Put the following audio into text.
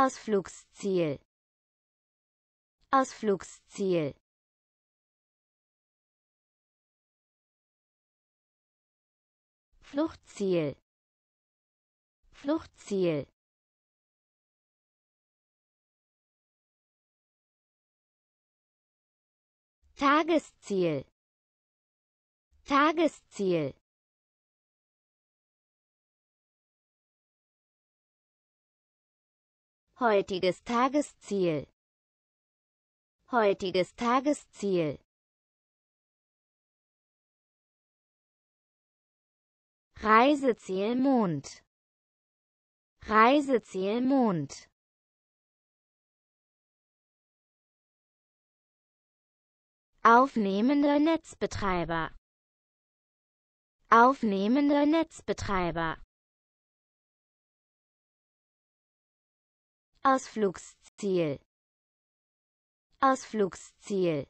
Ausflugsziel Ausflugsziel Fluchtziel Fluchtziel Tagesziel Tagesziel Heutiges Tagesziel. Heutiges Tagesziel. Reiseziel Mond. Reiseziel Mond. Aufnehmender Netzbetreiber. Aufnehmender Netzbetreiber. Ausflugsziel Ausflugsziel